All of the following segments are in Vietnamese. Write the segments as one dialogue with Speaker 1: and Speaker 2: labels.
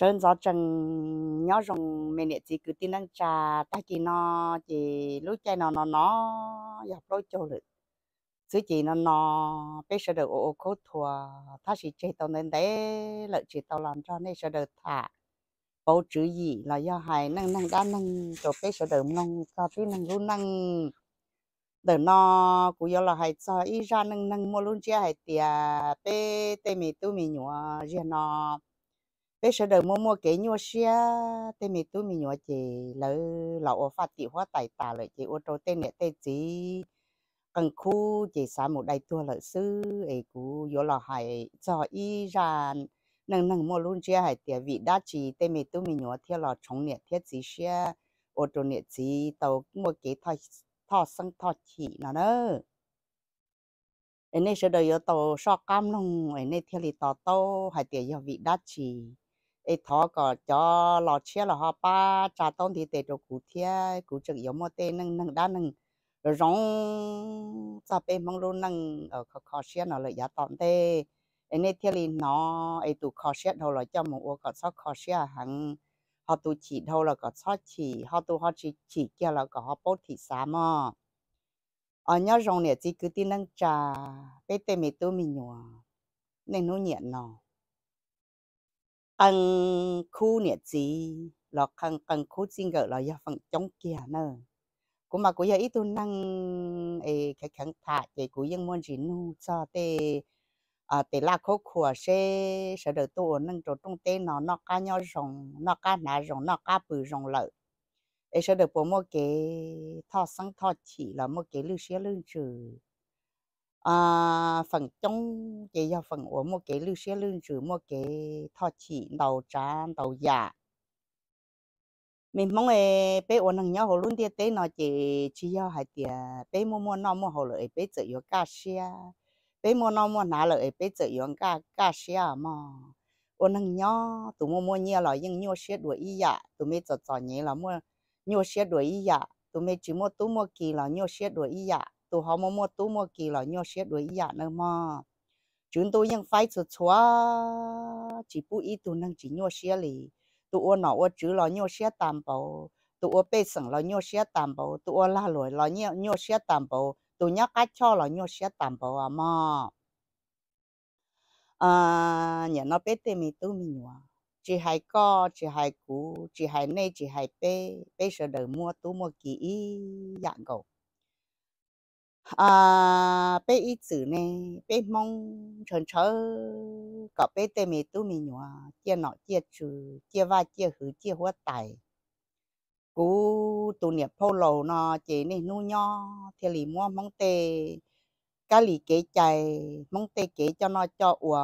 Speaker 1: sơn gió trần nhỏ rồng mình nè chỉ cứ tin năng trà ta kỳ nó chỉ lối chạy nó nó nó dọc lối chỗ lực chứ chỉ nó nó bây giờ được ô cố thua ta chỉ chạy tàu nên đấy lợi chỉ tao làm cho nên sẽ được thả bố chữ gì là do hài năng năng đa năng cho bây giờ được nông cho cái năng luôn năng để nó cũng do là hay cho ý ra năng năng mua luôn chia hay tiền tê tê mì tu mì nhúa riêng nó bây giờ đời mua mua cái nhua xe tên mình tôi mình nhua chỉ lỡ lậu phát tỷ hoa tài tà lợi chỉ ô tô tên nè tên chỉ cần khu chỉ xả một đại tua lợi sư ấy cú vô lò hải cho y ra nâng nâng mua luôn chia hải tiền vị đa chỉ tên mình tôi mình nhua theo lò chống nè thiết chỉ xe ô tô nè chỉ tàu mua cái thọ thọ sang thọ chỉ nó nữa ấy nên sẽ đời yếu tàu so cam nông ấy nên theo lì tàu tàu hải tiền yếu vị đa chỉ ai thọ có cho lọ chia là họ ba trà tôm thì tệ cho cụ thia cụ trực yếu mô tê nâng nâng đa nâng rồi rong tập em mong luôn nâng ở khó khó chia nó lại giá tọn tê em nên thiên lý nó ai tụ khó chia đâu là cho một ô có sót khó chia hằng họ tụ chỉ đâu là có sót chỉ họ tụ họ chỉ chỉ kia là có họ bố thị xá mà ở ờ, nhớ rong nè chỉ cứ tin nâng trà bé tê mì tu mì nhòa nên nó nhện nó ăn khu nè gì lọ khăn cần khu xin gỡ lọ phần chống kia nè cũng mà cũng giờ ít tôi năng ấy cái khăn thả thì muốn gì nu cho tê à tê la khô khua xe, sợ được tôi năng chỗ trong tê nó nó cá nhau rồng nó cá nà rồng nó cá bự rồng lợ ấy sợ được bố mua cái thọ sáng thọ chỉ là mua cái lưu xía lưu trừ à, phần trong cái giờ à, phần uống một cái lưu xe lưu trừ một cái thọ chỉ đầu trán đầu giả mình mong ấy bé uống hàng nhau hồ luôn tiệt tế nó chỉ chỉ giao hai tiệt bé mua mua nó mua hồ lợi bé tự yếu cá xe bé mua nó mua nã lợi bé tự yếu cá cá xe mà uống hàng nhau tụi mua mua nhiều là nhưng nhiều xe đuổi ý dạ tụi mới chọn chọn nhé là mua nhiều xe đuổi ý dạ tụi mới chỉ mua tụi mua kỳ là nhiều xe đuổi ý dạ tụ họ mua mua tú mua kỳ là nhau sẽ đuổi nhà nữa mà chúng tôi vẫn phải sửa xóa chỉ bu ý tụ năng chỉ nhau sẽ lì tụ ô nọ ô chữ là nhau sẽ đảm bảo tụ ô bê sừng là nhau sẽ đảm bảo tụ ô la lối là nhau nhau sẽ đảm bảo tụ nhá cá cho là nhau sẽ đảm bảo à mà à nhà nó bê tên mình tu mình nhua chỉ hai co chỉ hai cú chỉ hai nay chỉ hai bé bê sợ đời mua tu mua kỳ ý dạng cầu à bé ít chữ nè, bé mong chần chờ cả bé tê mì tu mì nhòa chia nọ chia chữ chia vai chia hứ chia hoa tài cú tu niệm phô lầu nọ, chế nè nu nho thì lì mua mong tê cá lì kế chạy mong tê kế cho nó cho ua,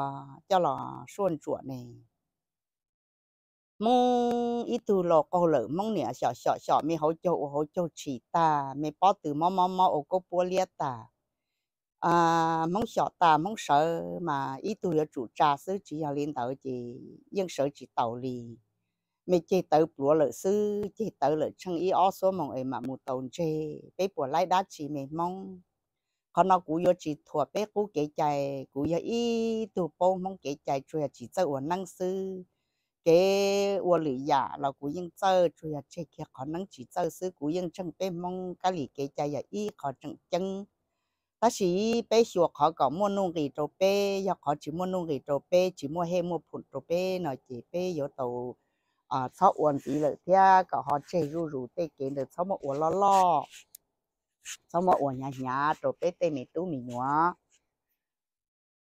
Speaker 1: cho lò xuân chuột này mong ít từ lò câu lỡ mong nè sợ sợ sợ mi hỗ trợ hỗ trợ chỉ ta mi bỏ từ mò mò mò ô cô bố lia ta à mong sợ ta mong sợ mà ít từ là chủ trà sứ chỉ là liên tàu chỉ nhưng sợ chỉ tàu lì mi chỉ tàu bùa lỡ sư chỉ tàu lỡ chẳng ý ó số mong ấy mà một tàu chê bé bùa lái đá chỉ mi mong họ còn cú yo chỉ thua bé cú kể chạy cú yo ít từ bông mong kể chạy chuyện chỉ sợ uốn năng sư กวัวหรือยาเรากูยังเจอช่วยเช็คขอนังจีเจอซื้อกูยังจังไปมองกะหลีเกจใจอย่าอีขอจังจังถ้าสีเปชัวขอก่อมโนงกีโตเป้อยากขอจีมโนงกีโตเป้จีมัวเฮมัวผุนโตเป้หน่อยจีเปยอยโตัวอ่าชอบวันสีเลยเท้าก็ขอเชอรูรูเตเกินเด็กชอบมัวล้อล้อชอบมัวหัวหยาหยาโตเป้เตมีตู้มีหัว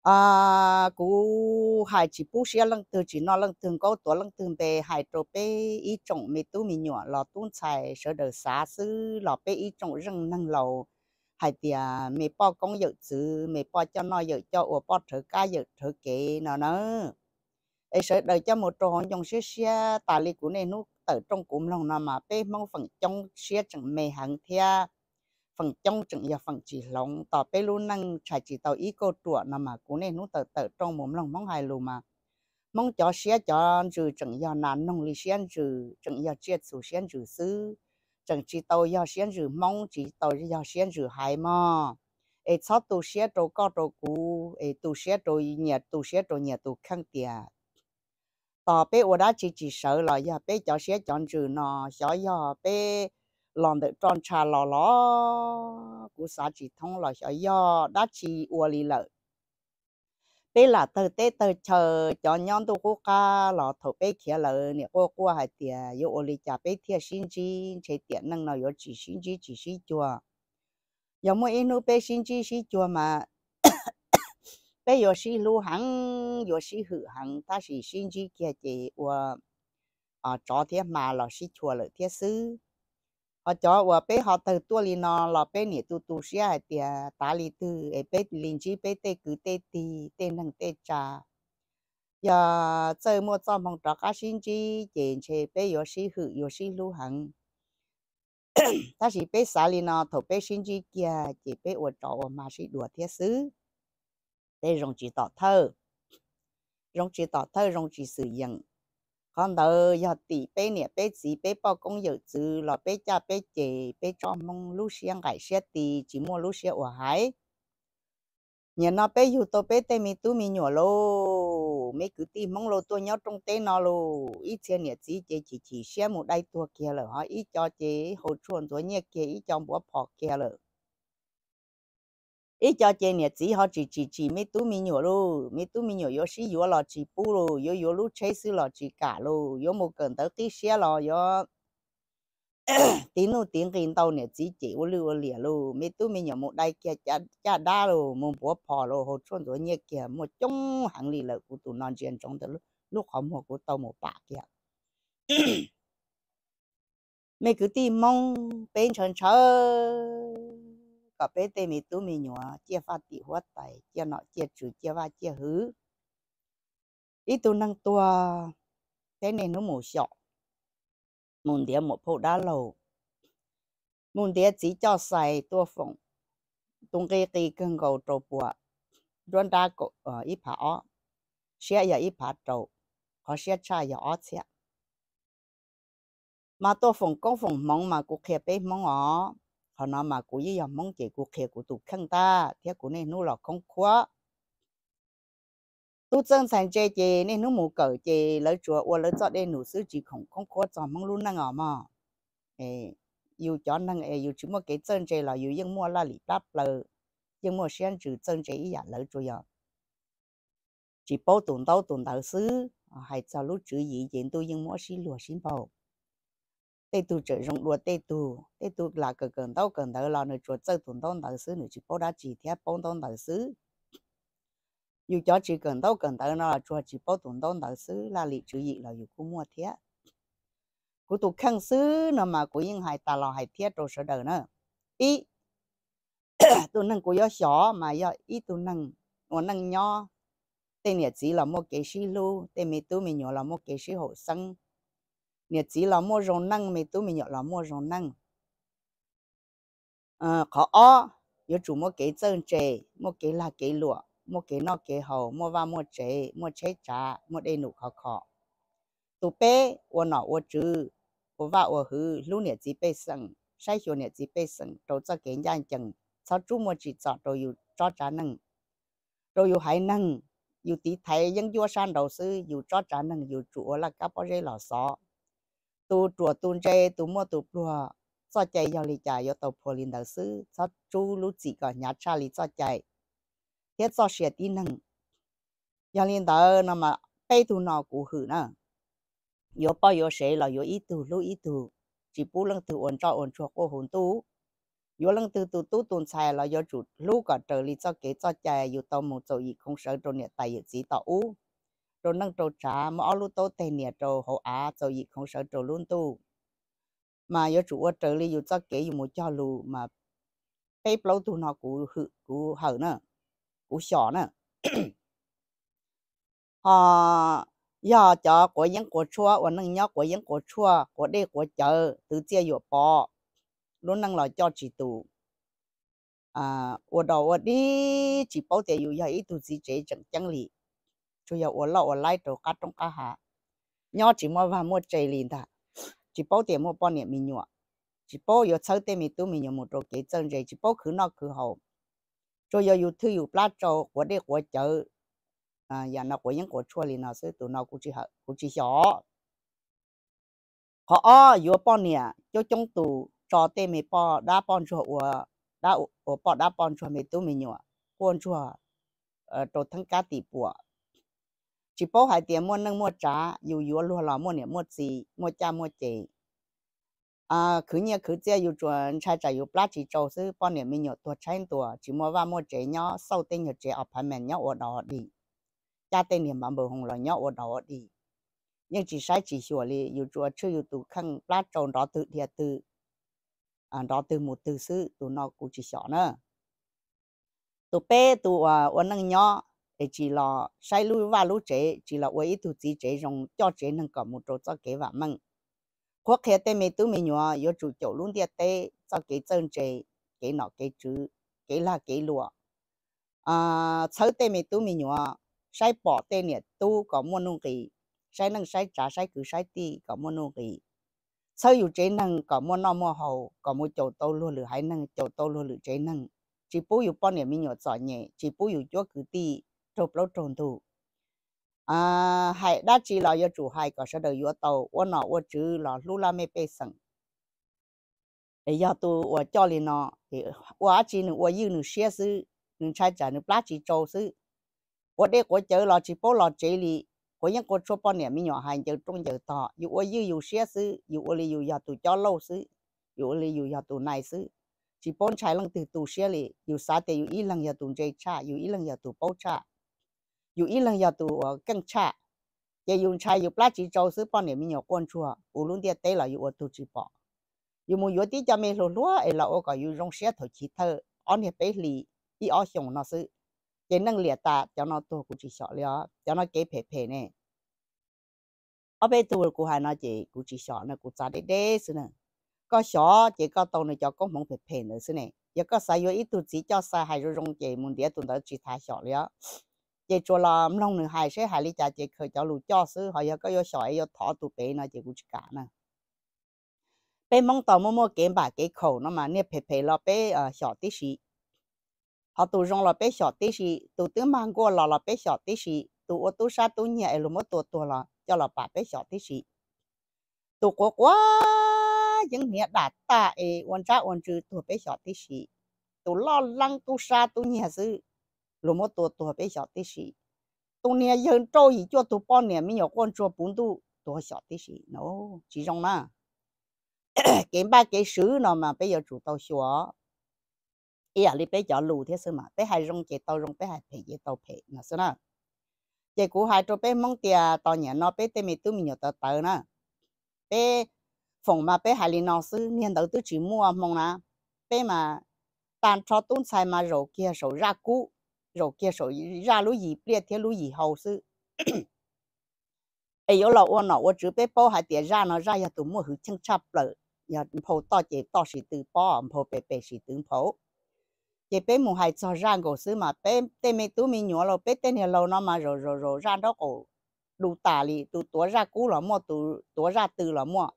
Speaker 1: à cú hai chỉ bút xe lăng từ chỉ nó lăng từng câu tổ lăng từng bề hai trâu bê ý trọng mì tu mì nhỏ lò tuôn xài sở đời xá xứ lò bê ý trọng rừng năng lầu hai tia mì bao công dự chứ mì bao cho nó dự cho ủa bao thử ca dự thử kế nó nữa ấy sở đời cho một trò dòng xe xe tà li của này nó tới trong cụm lòng nào mà bê mong phần trong xe chẳng mê hàng thia phần trong chừng và phần chỉ lòng tỏ bê lu năng trải chỉ tàu ý cô trụ nằm mà cũng nên nút tờ tờ trong mồm lòng mong hài lù mà mong cho xe cho trừ chừng giờ nán nông lý xe trừ chừng giờ chết sủ xe trừ sư chừng chỉ tàu giờ xe trừ mong chỉ tàu giờ xe trừ hài mà ê cho tu xe trâu có trâu cú ê tu xe trâu nhà tu xe trâu nhà tu khăng tiền tỏ bê ở đó chỉ chỉ sợ là giờ bê cho xe chọn trừ nó sợ giờ bê lòng được tròn trà lò lò cú xã chỉ thông là cho do đã chỉ ua lì lợ Bây là từ tê từ chờ cho nhon tu cô ca lò thổ bé kia lợ nè ô cô hai tia yo ua lì cha bé tia xin chi chế tiện năng nào yo chỉ xin chi chỉ xin chùa Yêu mua inu bé xin chi xin chùa mà bé yo xin lu hằng yo xin hữu hằng ta chỉ xin chi kia chị ua à ờ, cho thế mà lò xin chùa lợ thế sư họ cho vợ bé họ từ tua li nó là bé nhỉ tu tu xia hay tiệt tá li từ ấy bé linh chi bé tê cứ tê tì tê nâng tê trà giờ chơi mua cho mong trọ cá xin chi chuyện chế bé yếu sĩ hự yếu sĩ lưu hằng ta chỉ bé xả li nó thổ bé xin chi kia chỉ bé vợ trọ mà sĩ đùa thiết sứ để rong chỉ tỏ thơ rong chỉ tỏ thơ rong chỉ sử dụng con đỡ giờ tỷ bé nè bé gì bé bao công giờ chứ là bé cha bé chị bé cho mong lúc xiang gãi xe tỷ chỉ mua lúc xe ở hải nhà nó bé dù tôi bé tê mi tu mi nhỏ lô mấy cứ tí mong lô tôi nhau trong tê nó lô ít xe nè chỉ chị chỉ chỉ xe một đây tua kia rồi họ ít cho chị hồ chuồn tôi nhẹ kia ít cho bố phò kia rồi ít cho trên nhà chỉ họ chỉ chỉ chỉ mấy tú mi nhỏ lô mấy tú mi nhỏ yo xí yo lo chỉ bù lô yo yo lú chơi xí lo chỉ cả lô yo một cần tới tí xe lò yo tiếng nô tiếng kinh tàu nhà chỉ chỉ ô lưu ô lìa lô mấy tú mi nhỏ một đại kia cha cha đa lô một bố phò lô hồ chôn rồi nhẹ kia một chung hàng lì lợi của tụ non chuyện chống tới lúc họ mua của tàu một bạc kia mấy cứ tìm mong bên chân chơi có bé tê mi tú mi nhỏ chia phát tỉ hoa tài chia nọ chia chủ chia va chia hứ ít tu năng tua thế này nó mù sọ mùn đĩa một phụ đá lầu mùn đĩa chỉ cho xài tua phồng tung cái cây cân cầu trâu bùa đoàn đá cổ ở ít phá ó xe giờ ít phá trầu có xe cha giờ ó xe mà tua phồng công phồng mong mà cũng khép bé mong ó họ nói mà cụ với dòng mong chị cụ khía cụ tụ khăn ta thế cụ này nu lọ không khóa tu chân sản chế chế nên nó mù cỡ chế lỡ chùa ua lỡ chọt đến nụ sư chỉ không không khóa cho mong luôn năng ở mà ê yêu cho năng ê yêu chỉ mua cái chân chế là yêu nhưng mua là lì đáp lờ nhưng mua xem chữ chân chế ý giả lỡ chùa giờ chỉ bảo tụng tao tụng đạo sư hay cho lúc chữ gì chuyện tôi nhưng mua xin lùa xin bảo tê tu trở rộng đùa tê tu tê tu là cái cờ tao cờ tao là nửa chuột sơ tuần tao tao xứ nửa chỉ bao đá chỉ thép bao tao tao xứ dù cho chỉ cần tao cần tao là chuột chỉ bao tuần tao tao xứ là lì chủ gì là dù cũng mua thép của tụ khăn xứ nó mà của những hải tà lò hải thép đồ sở đời nữa ý tụ năng của gió xó mà do ý tụ năng nó năng nho tên nhật chỉ là một cái xí lu tên mẹ tu mẹ nhỏ là một cái xí hộ xăng เนี่ยจีเราโมรงนั่งไม่ตู้ไม่เหยาะเราโมรงนั่งเออขออ้อ有主莫给正债，莫给拉给落，莫给那给好，莫挖莫债，莫拆家，莫得努考考。土北我脑我知，我挖我去，路年子被生，晒小年子被生，都在给人讲，操主莫只找都有找家能，都有还能，有地台应约山老师有找家能，有主我那个不热老少。tu chùa tu chơi tu mua tu chùa cho chạy vào lì chạy vào tàu phù linh đầu sư cho chú lúc chỉ có nhà cha lì cho chạy thế cho xe tin năng vào linh đầu nó mà bây tu nào cũng hử nữa yo bao yo sẽ là yo ít tu lúc ít tu chỉ bù lăng tu ổn cho ổn cho ô hồn tu yo lăng tu tu tu tuần sai là yo chủ lúc cả trở lì cho kế cho chạy yo tàu một chỗ ý không sợ trong nhà tài dự chỉ tàu u trâu nâng trâu trả mà ở lúc tối tề nè trâu hậu á trâu gì không sợ trâu luôn tu mà yếu chủ ở trời li dù cho kế yếu một cho lù mà bếp lâu tu nó cú hự cú hở nữa cú xỏ nữa à giờ cho của những của chua và nâng nhóc của những của chua của đây của chợ từ chia yếu bò luôn nâng lo cho chỉ tù à ở đầu ở đi chỉ bảo tiền yếu yếu ít tu gì chế chẳng chẳng lý chủ yếu ở lâu ở lại đồ cá trong cá hà nhỏ chỉ mua và mua chơi liền ta chỉ bảo tiền mua bao nhiêu mình nhọ chỉ bảo yếu sau tiền mình tu mình nhọ một đồ kế chân rồi chỉ bảo cứ nào cứ hậu chủ yếu yếu thứ yếu plát cho của để của chợ à nhà nào của những của chua liền nào, sẽ tụi nào cũng chỉ học cũng chỉ nhỏ họ ở yếu bao nhiêu cho chúng tụ cho tiền mình bao đã bao nhiêu của đã ở bao đã bao nhiêu mình tu mình nhọ quan chua ờ trong thằng cá tỷ bùa chỉ bố hai tiền mua nâng mua trả dù dù lúa lò mua nè mua gì mua cha mua chị à cứ như cứ chơi dù chuẩn trai trả dù plát chỉ trâu sư bao nè mình nhậu tua chén tua chỉ mua vàng mua chế nhỏ sau tên nhậu chế ở phần mềm nhỏ ở đó đi cha tên niệm bằng bờ hồng lò nhỏ ở đó đi nhưng chỉ sai chỉ sửa li dù chùa chưa dù tụ khăn plát trâu đó tự thiệt tự à đó từ một từ sư tụ nó cũng chỉ sợ nữa tụ bé tụ à uốn nâng nhỏ để chỉ là sai lưu và lưu chế chỉ là với tụ chỉ chế dùng cho chế năng có một chỗ cho kế và mừng quốc hệ tê mê tứ mê nhỏ yếu chủ chỗ luôn địa tê cho kế chân chế kế nọ kế chữ kế là kế lụa à sau tê mê tứ mê nhỏ sai bỏ tê nhiệt tu có mua nông kỳ sai năng sai trả sai cứ sai ti có mua nông kỳ sau yếu chế năng có mua nọ mua hậu có mua chỗ tô luôn lử hay năng chỗ tô luôn lử chế năng chỉ bố yếu bao nhiêu mê nhỏ giỏi nhẹ chỉ bố yếu chỗ cứ ti chụp lâu trồn thủ à hay đã chỉ là do chủ hay có sẽ được yếu tàu ô nọ ô chứ là lũ la mê bê sẵn để do tu ô cho lên nó thì ô chỉ nữ ô yêu nữ xe sư nữ trai trả nữ plá chỉ châu sư ô đế cô chớ là chỉ bố là chế lì cô nhân cô chua bao niệm mi nhỏ hành giờ trong giờ tọ dù ô yêu dù xe sư dù ô lì dù giờ tu cho lâu sư dù ô lì dù giờ tu này sư chỉ bốn trái lăng từ tu xe lì dù sa tê dù ý lăng giờ tu chơi cha dù ý lăng giờ tu bao cha 有一人要多更差，也用差有垃圾招是帮你们要关注，无论点对了有我都知道。有冇有啲就咩路路诶啦，我讲要用石头起头，按你比例，一二熊那是，也能列达，叫那多估计少了，叫那给陪陪呢。ở bên tôi cũng hay nói chị cũng chỉ sợ nó cũng trả đi đấy xí nè có sợ chị có tàu này cho con muốn phải phê nữa xí nè giờ có sai vô ít tôi chỉ hay rồi rong chị muốn để tôi đã chỉ thay sợ rồi chị chùa là mông nửa hai sẽ hai lý cha chị khởi cháu lù cho sư họ giờ có yo sỏi yo thọ tụ bể nó chị cũng cả nè bé mong tàu mua mua kiếm bà cái khẩu nó mà nè phê phê lo bé ờ sọ tí xì họ tụ rong là bé sọ tí xì tụ tướng mang qua là là bé sọ tí xì tụ ô tụ sa tụ nhẹ lù mua tụ tụ là cho là bà bé sọ tí xì tụ quá quá những nghĩa đã ta ê quan sát quan trừ tụ bé sọ tí xì tụ lo lăng tụ sa tụ nhẹ sư lo mo to to be xiao ti shi tu nia yin zhou yi jiu tu bao nia mi yo guan zhuo bun du to xiao ti shi no ji zhong na cái ba cái sứ nó mà bây giờ chủ tàu xóa ý à bây giờ lù thế sao mà bé hai rong chế tàu rong bé hai phải chế tàu phải nó sao nào chế cũ hai cho bé mong tiền tàu nhà nó bé tên mình tôi mình nhớ tờ tờ nè bé phong mà bé hai liền nó sư niên đầu tôi chỉ mua mong nè bé mà tan cho tốn xài mà rổ kia rổ ra cũ rồi kia rồi ra lũ gì biết, thế lũ gì hầu sư ấy yếu lậu nó ở chữ bé bao hai tiền ra nó ra ya tụm mua hử chân chập lợ ya phô to chế to sĩ từ bao phô bé bé sĩ tướng phô chế bé mua hai cho ra cổ sư mà bé tên mê tú mi nhỏ lậu bé tên hiệu lậu nó mà rồi rồi rồi ra đó cổ đủ tả lì tụ tủa ra cú lọ mua tụ tủa ra từ lọ mua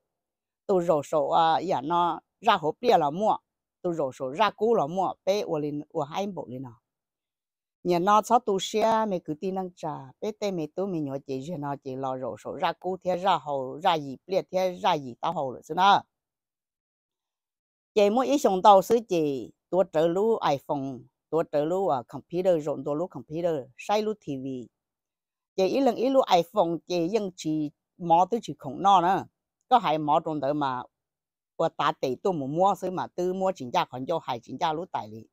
Speaker 1: tụ rồi sổ à ya nó ra hộp bia lọ mua tụ rồi sổ ra cú lọ mua bé ủa lên ủa hai bộ lên nào nhà nó sáu tu xe mẹ cứ tin năng trả bé tê mẹ tu mẹ nhỏ chị cho nó chị lo rồi số ra cú thế ra hồ ra gì biết thế ra gì tao hồ rồi nó chị mỗi ý xong tàu sứ chị tua trở lú iphone tua trở lú à computer rồi tua lú computer sai lú tv chị ý lần ý lú iphone chị vẫn chỉ mò tới chỉ khổng nó nữa có hai mò trong đó mà và ta tỷ tôi mua mua sứ mà tư mua chính giá còn cho hai chính giá lú tài lý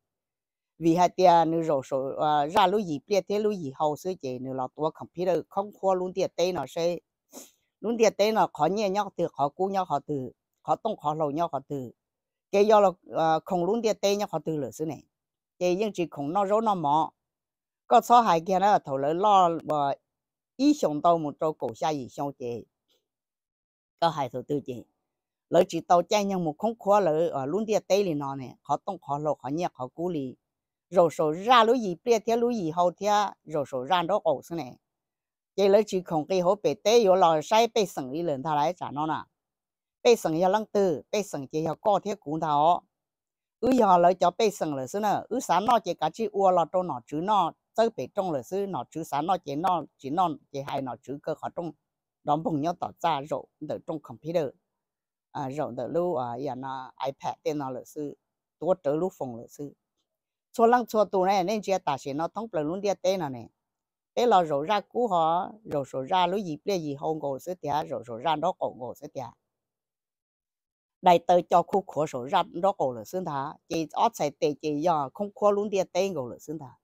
Speaker 1: vì hai tia nữ rồi số ra lối gì biết thế lối gì hậu sự chỉ nữ là tua computer không khoa luôn tiền tây nó sẽ luôn tiền tây nó khó nhẹ nhóc từ khó cú nhóc khó từ khó tông khó lâu nhóc khó từ cái do là không luôn tiền tây nhóc khó từ lửa sự này cái nhưng chỉ không nó rối nó mỏ có số hai kia nó thầu lỡ lo và ý xong tàu một trâu cổ xa gì xong chị có hai thầu tư chị lỡ chỉ tàu chạy nhưng một không khoa lỡ luôn tiền tây thì nó này khó tông khó lâu khó nhẹ khó cú lì 入手站路一百，天路一后天，入手站到二十呢。给了几孔给后北对有老陕被省的人，他来站那呢。北省要冷多，北省就要高铁过他哦。二下来就北省了是呢，二三那街过去过了就那直那，在北中了是那直三路街那直那直还那直个高中，两朋友打架，肉肉中肯皮勒，啊肉的路啊，要那 iPad 电脑了是，多走路风了是。cho lăng cho tù này nên chia tả sẽ nó thông bằng luôn địa tế nào này tế là rổ ra cú họ rổ rổ ra lũ gì bây gì hôn gồ sẽ tía rổ rổ ra nó cổ gồ sẽ tía đại tờ cho khu khó rổ ra nó cổ là xương thả chỉ ót sẽ tệ chỉ do không khó luôn địa tế gồ là xương thả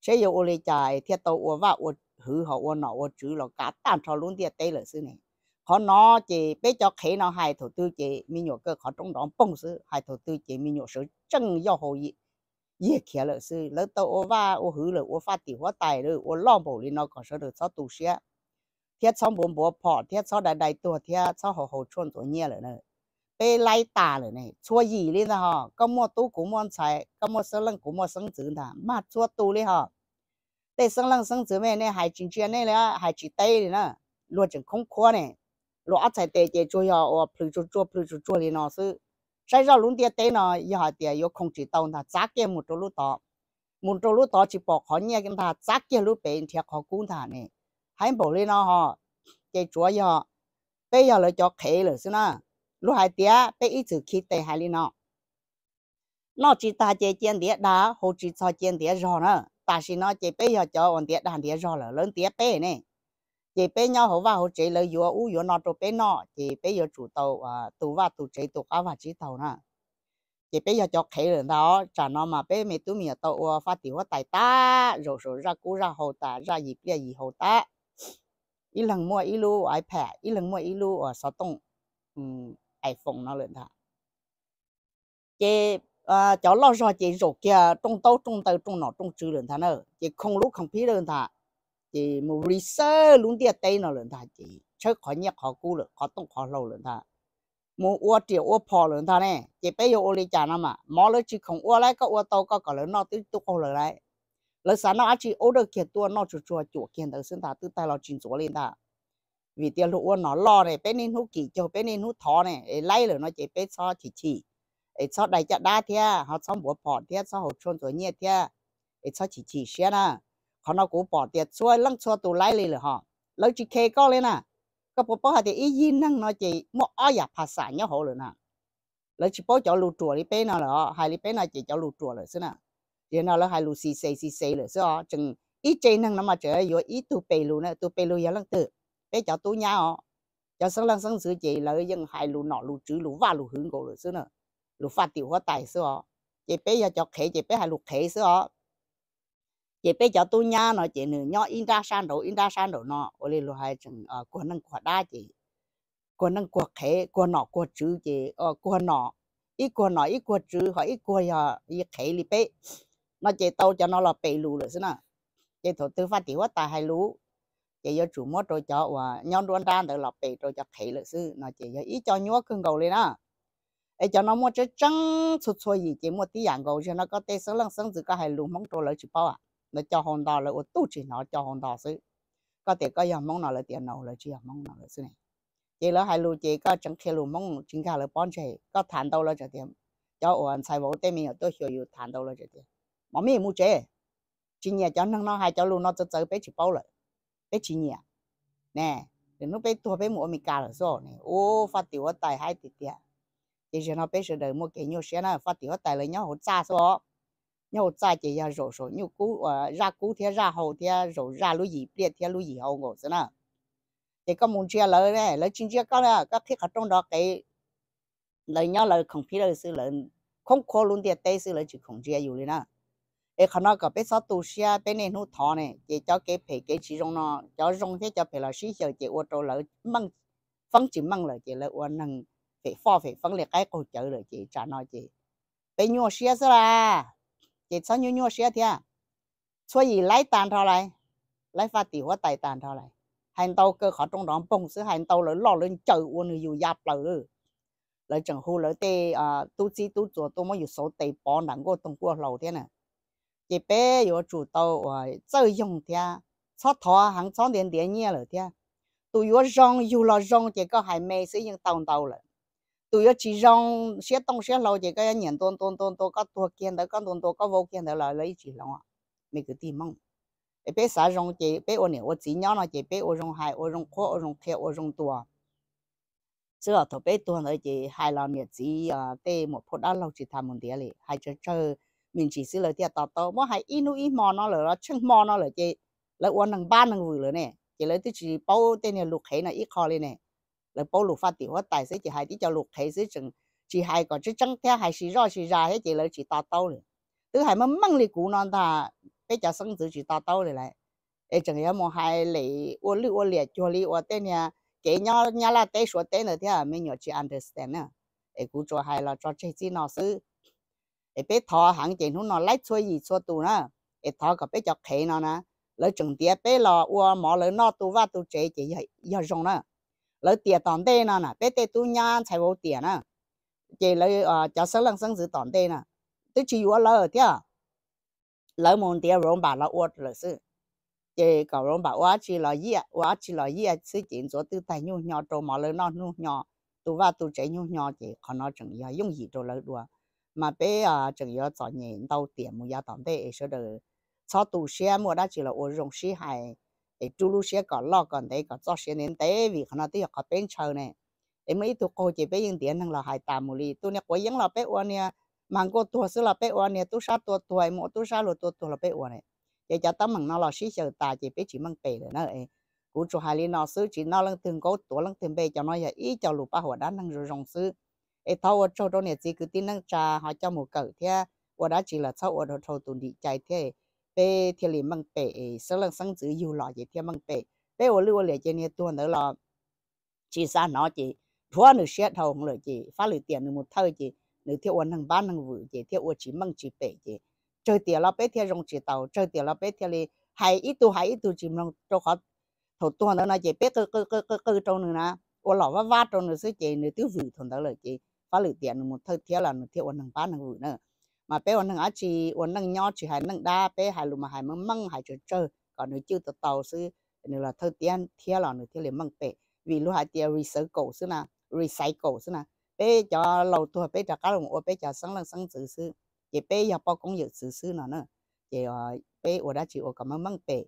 Speaker 1: sẽ yêu ô lê chạy thiết tàu ô vạ ô hư họ ô nọ ô chữ là cả tàn cho luôn địa tế là xương này họ nó chỉ bé cho khế nó hai thổ tư chỉ mi nhổ cơ họ trong đó bông sư hai thổ tư chỉ mi nhổ sự chân do hồ gì 也看了是，那到我娃我后了，我发电话带了，我老婆哩那个时候炒东西，天炒馍馍泡，天炒奶奶多，天炒好好穿作业了呢，被来打了呢，搓衣哩的哈，搞么多搞么菜，搞么生冷搞么生子的，嘛做多哩哈，对生冷生子咩呢，还进去那了，还去带哩呢，落进空壳呢，落阿菜带带做呀，我陪着做陪着做哩那是。sai ra luôn tiền tế nó giờ họ tiền yêu không chỉ tàu là giá kia một chỗ lúc đó một chỗ lúc đó chỉ bỏ khó nhẹ cái ta giá kia lúc bên thì khó cũng thà nè, hãy bỏ lên nó họ cái chúa giờ bây giờ lại cho khế rồi xin à lúc hai tiền bây ít chữ khi tế hai lên nó nó chỉ ta chỉ chiến địa đá hồ chỉ cho chiến địa rồi nữa ta chỉ nó chỉ bây giờ cho ổn địa đàn địa rồi là địa bé này chỉ bé nhau hậu vào hậu chế lời vừa u vừa nọ rồi bé nọ chỉ bé giờ chủ tàu à tù và tù chế tù cá và chỉ tàu nè chỉ bé giờ cho khay rồi đó trả nó mà bé mấy tụi mình tàu phát tiểu hoa tài ta rồi rồi ra cú ra hậu ta ra gì bia gì hậu ta ít lần mua ít lu ipad ít lần mua ít lu ở sáu tông iphone nó lên thà chỉ à cháu lo rồi chỉ rồi kia trung tàu trung tàu trung nọ trung chữ lên thà nữa chỉ không lúc không phí lên thà chỉ một research luôn địa tây nó lên ta chỉ chơi khó nhẹ khó cú rồi khó tung khó lâu lên ta một ua chỉ ua phò lên ta này, chỉ bây giờ ua lý trả nó mà mò lên chỉ không ua lại có ua tàu có cả lớn nó tiếp tục khổ lên lại lớn sáng nó chỉ ua được kiện tua nó chua chua chua kiện tới sinh ta tự tay lo chỉnh chỗ lên ta vì tiền lũ ua nó lo này bên nên hút kỳ cho bên nên hút thọ này lấy rồi nó chỉ bên so chỉ chỉ ấy so đại chặt đa thia họ xong bùa phò thia so hộp chôn rồi nhẹ thia ấy so chỉ chỉ xe na เขาเอากูปอดเตียช่วยลังชัวตัวไล่เลยเหรอฮะแล้วจีเคก็เลยนะก็ปปอหาเตียยินนั่งนอจีม่ออ้อยภาษาเนี่ยโหเลยนะแล้วจีโปเจ้าลูตัวลิเป้น่ะเหรอหายลิเป้น่ะจีเจ้าลูตัวเลยสินะเดี๋ยวน่ะแล้วหายลูซีเซซีเซเลยสิอ๋อจึงอีเจนั่งน้ำมาเจออยู่อีตัวเปลูเนี่ยตัวเปลูยังลังตื่นเป้เจ้าตัวยาวจะสังลังสังสือจีแล้วยังหายลูหนอลูจื้อลูว่าลูหึงกูเลยสินะลูฟาติวหัวไตสิอ๋อจีเป้อยากจะเขยจีเป้หายลูเขยสิอ๋อ chị bây giờ tôi nha nó chị nửa nhỏ in ra sang đồ in ra sang đồ nó ở đây luôn hai chừng ở ờ, của năng của đa chị của năng của khế của nọ của chữ chị ở ờ, của nọ ít của nọ ít của chữ hoặc ít của giờ ít khế li bé nó chị tàu cho nó là bể lù rồi xin à chị thổ tư phát tiểu ta hai lú chị giờ chủ mót rồi cho và ờ, nhau đoan đa được là bể rồi cho khế rồi sư nó chị giờ ít cho nhúa cưng cầu lên á ấy cho nó mua chơi trắng xuất xuất gì chỉ mua tí dạng cầu cho nó có tê sớ lăng sấn dự có hai lù móng trôi lại chỉ bao à nó cho hòn đỏ là ô tu chỉ nó cho hòn đỏ xứ có thể có dòng mong nó là tiền nào là chỉ dòng mong nó là xứ này chỉ là hai lô chỉ có chẳng khi lô mong chính cả là bón chỉ có thản đâu là chỉ tiền cho ổn sai bộ tên mình ở tôi hiểu hiểu thản đâu là chỉ tiền mà mình mua chế chỉ nhà cho nó nó hai cho lô nó cho chơi bé chỉ bao rồi, bé chỉ nhà nè thì nó bé tua bé mua mình cả là rồi nè ô phát tiểu tại hai tiệt tiệt, chỉ cho nó bé sửa đời mua cái nhiêu xe nó phát tiểu tại lấy nhau hốt xa số nhau cha chị ya rổ số nhau cú ra cú thế ra hậu thế rổ ra lũ gì biết thế lũ gì hậu ngộ thế nào thì có muốn chia lời này lời chuyên chia có là các thiết ở trong đó cái lời nhau lời không phí lời sự lời không khó luôn thì tây sự lời chỉ không này, này, cái cái cái thọ phải phải phải chỉ chỉ trong trong thế là sĩ mang câu chữ chia อยู่เลยนะไอ้ขณะก็เป็นสัตว์เสียเป็นเนี่ยนู่นทอเนี่ยจะเจ้าเก็บเผยเก็บชีรงเนาะเจ้ารงที่จะเผยเราชี้เสียจะอวดเราเลยมั่งฟังจิมั่งเลยจะเลยอวดนั่งเผยฟ้าเผยฟังเลยใกล้กูเจอเลยจะจานเนาะจะเป็นยัวเสียซะละ chỉ sau nhiêu nhiêu xe thì à 所以来单套来，来发电话带单套来，还到个考中堂蹦是还到了老人走我呢有压不了，来政府来的啊，都知都做多么有手地帮难过通过老天呢，这边要做到啊，走用的，草头还草点点热了的，都要让有了让这个还没适应到到了。tôi ở chỉ rong xe tông xe lâu thì cái nhận tôn tôn tôn tôn có tua kiên đó có tôn tôn có vô kiên đó là lấy chỉ lòng ạ mình cứ tìm mong bé xã rong chị bé ô nhiều ô chỉ nhỏ nó chị bé ô rong hai ô rong khó ô rong khe ô rong tua giờ thổ bé tua nữa chị hai là nhiệt chỉ tê một phút đã lâu chỉ tham một tiếng lì hai chơi chơi mình chỉ xí lời tiệt tao tao mỗi hai inu ít mò nó là chân mò nó là chị lấy ô nằng ba nằng vừa rồi nè chị lấy tôi chỉ bao tên này lục khế này ít kho lên nè lại bố lục phát tiểu hóa tài sẽ chỉ hai tí cho lục thấy sẽ chừng chỉ hai còn chứ chẳng theo hai xí rõ xí ra hết chỉ lấy chỉ tao tao rồi thứ hai mà măng lì cũ non ta cái chả sân giữ chỉ tao tao rồi lại ê chẳng nhớ một hai lì ô lì ô liệt cho lì ô tên nhà cái nhau nhà là tên số tên là thế à mình nhớ chỉ understand nữa à. ê cũ cho hai là cho chơi gì nó sư ê bé thọ hàng tiền nó lấy số gì số tụ nữa ê thọ cả bé cho khé nó nè lỡ chừng tiếc bé lo ô mỏ lỡ nó tụ và tụ chơi chỉ hay hay rong nữa lấy tiền tòn tê nó nè bé tê tu nha chạy vô tiền nè chị lấy à cho sơ lăng sân giữ tòn tê nè tôi chỉ vừa lỡ thế lỡ môn tiền rồi bà lỡ uất là sự chị cầu rồi bà uất chỉ lỡ gì uất chỉ lỡ gì sự chuyện cho từ tay nhu nhau, cho mà lỡ nó nhu nhỏ tu va tu chạy nhu nhỏ chị còn nó chẳng giờ dùng gì cho lỡ đùa mà bé à chẳng giờ cho nhện đâu tiền mua giá tòn tê sơ đời cho tu xe mua đã chỉ là uất rong xí hài thì chú lúc xe có còn đấy có cho xe nên tế vì nó tí có bên chờ này em mấy tụ cô chỉ bên tiền thằng là hai tà mù li tụ nè quấy yến là bé uan nè mang cô tua sư là bé uan nè tụ sa tua tuổi mộ tụ sa lụt tua tua là bé uan này để cho tấm mừng nó là xí chờ tà chỉ biết chỉ mang bể nữa ấy cú chú hai li nó sư chỉ nó lăng từng cố tua lăng từng bể cho nó giờ ý cho lụp ba หัว đá năng rồi rong sư ấy thâu ở chỗ nè chỉ cứ tin năng trà họ cho một cỡ thế ở chỉ là sau ở đó thâu tụ chạy thế bé thì liền mang bé sau lần sáng chữ yêu lo gì thì mang bé bé ở lưu lại trên này tuần nữa là chỉ ra nó chỉ thua nữa xe thầu không lợi chỉ phát lửa tiền nửa một thâu chỉ nửa thiếu ăn hàng bán hàng vự chỉ thiếu uốn chỉ măng chỉ bé chỉ chơi tiền là bé theo rong chỉ tàu chơi tiền là bé theo li hai ít tu hai ít tu chỉ rong cho khó thầu tuần nữa là chỉ bé cơ cơ cơ cơ cơ trong nữa nè uốn lỏ vắt vắt trong nữa sẽ chỉ nữa tiêu vự thằng đó lợi chỉ phát lửa tiền nửa một thâu thiếu là nửa thiếu uốn hàng bán hàng vự nữa mà bé ổn năng á chỉ ổn năng nho chỉ hay năng đa bé hay lùm mà hay măng măng hay chơi chơi còn nếu chưa tàu tàu sư nếu là thơ tiên thia là nếu thia liền măng bé vì lúc hai tia recycle sư na recycle sư na bé cho lâu tuổi bé cho cá lồng ô bé cho sáng lăng sáng sử sư chỉ bé cho bao công việc sử sư nó nữa chỉ ờ, bé ổn đã chỉ ổn cả măng măng bé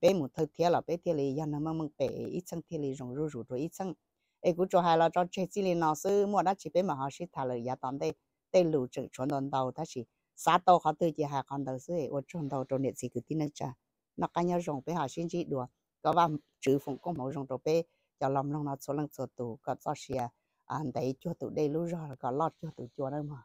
Speaker 1: bé một thơ thia là bé thia liền dân măng măng bé ít sang thia liền rồng rú rú rồi ít sang ấy cũng cho hai là cho chơi chỉ liền nó sư mua đã chỉ bé mà họ sẽ thà lời giá tạm đây 对路这传统道，它是啥道好对接还看到是，我传统中年时个的那家，那干要用被好先去多，搞把政府公某用着被，叫啷啷那做啷做多，搞做些啊，对就都对路上搞老就都叫了嘛。